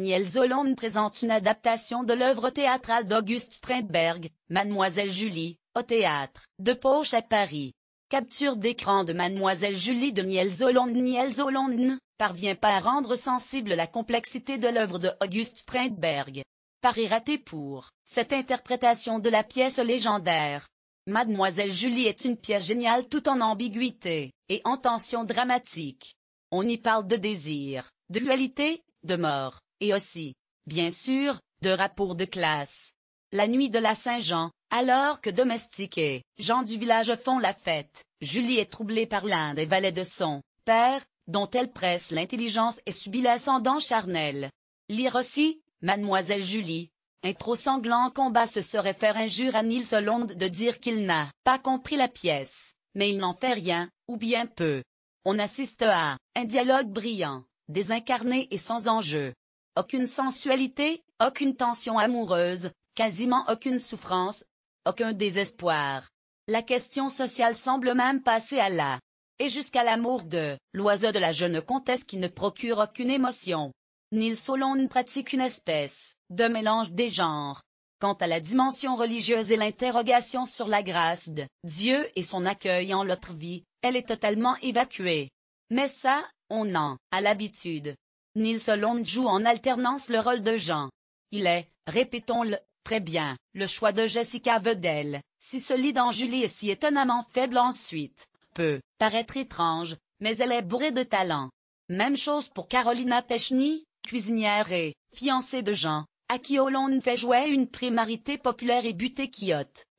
Niels Hollande présente une adaptation de l'œuvre théâtrale d'Auguste Strindberg, Mademoiselle Julie, au théâtre de Poche à Paris. Capture d'écran de Mademoiselle Julie de Niels Hollande Niels Hollande parvient pas à rendre sensible la complexité de l'œuvre de Auguste Strindberg. Paris raté pour cette interprétation de la pièce légendaire. Mademoiselle Julie est une pièce géniale tout en ambiguïté et en tension dramatique. On y parle de désir, de dualité, de mort, et aussi, bien sûr, de rapports de classe. La nuit de la Saint-Jean, alors que domestiques et gens du village font la fête, Julie est troublée par l'un des valets de son père, dont elle presse l'intelligence et subit l'ascendant charnel. Lire aussi, Mademoiselle Julie, un trop sanglant combat ce serait faire injure à Nils Hollande de dire qu'il n'a pas compris la pièce, mais il n'en fait rien, ou bien peu. On assiste à un dialogue brillant, désincarné et sans enjeu, aucune sensualité, aucune tension amoureuse, quasiment aucune souffrance, aucun désespoir. La question sociale semble même passer à la et jusqu'à l'amour de l'oiseau de la jeune comtesse qui ne procure aucune émotion. nil Solon ne pratique une espèce de mélange des genres. Quant à la dimension religieuse et l'interrogation sur la grâce de Dieu et son accueil en l'autre vie, elle est totalement évacuée. Mais ça, on en a l'habitude. Nils Lund joue en alternance le rôle de Jean. Il est, répétons-le, très bien, le choix de Jessica Vedel, si solide en Julie et si étonnamment faible ensuite, peut paraître étrange, mais elle est bourrée de talent. Même chose pour Carolina Pechny, cuisinière et fiancée de Jean, à qui Hollande fait jouer une primarité populaire et butée qui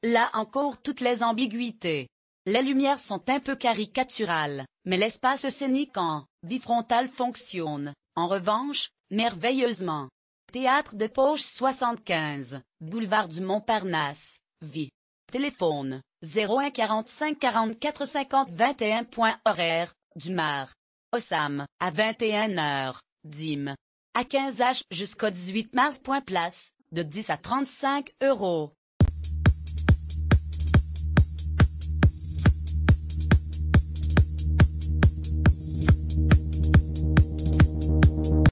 là encore toutes les ambiguïtés. Les lumières sont un peu caricaturales, mais l'espace scénique en bifrontal fonctionne. En revanche, merveilleusement. Théâtre de Poche 75, boulevard du Montparnasse, Vie. Téléphone 01 45 44 50 21. Point horaire du Ossam à 21h, Dim. À 15h jusqu'au 18 mars. place de 10 à 35 euros.